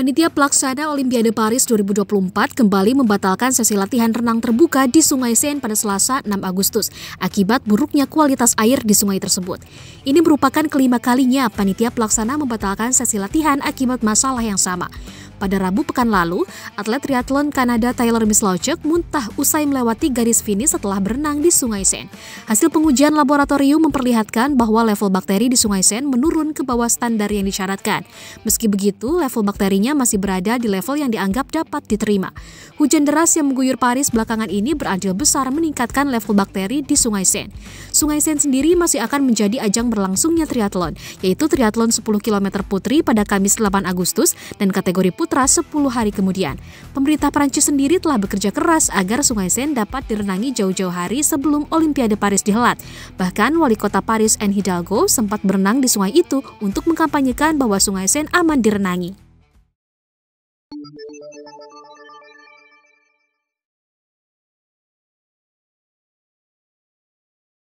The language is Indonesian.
Panitia pelaksana Olimpiade Paris 2024 kembali membatalkan sesi latihan renang terbuka di Sungai Sen pada Selasa 6 Agustus akibat buruknya kualitas air di sungai tersebut. Ini merupakan kelima kalinya panitia pelaksana membatalkan sesi latihan akibat masalah yang sama. Pada Rabu pekan lalu, atlet triathlon Kanada Taylor Mislauchuk muntah usai melewati garis finish setelah berenang di Sungai Sen. Hasil pengujian laboratorium memperlihatkan bahwa level bakteri di Sungai Sen menurun ke bawah standar yang disyaratkan. Meski begitu, level bakterinya masih berada di level yang dianggap dapat diterima. Hujan deras yang mengguyur Paris belakangan ini berandil besar meningkatkan level bakteri di Sungai Sen. Sungai Sen sendiri masih akan menjadi ajang berlangsungnya triathlon, yaitu triathlon 10 km putri pada Kamis 8 Agustus dan kategori putri Sumatera 10 hari kemudian. Pemerintah Prancis sendiri telah bekerja keras agar Sungai Seine dapat direnangi jauh-jauh hari sebelum Olimpiade Paris dihelat. Bahkan wali kota Paris Anne Hidalgo sempat berenang di sungai itu untuk mengkampanyekan bahwa Sungai Seine aman direnangi.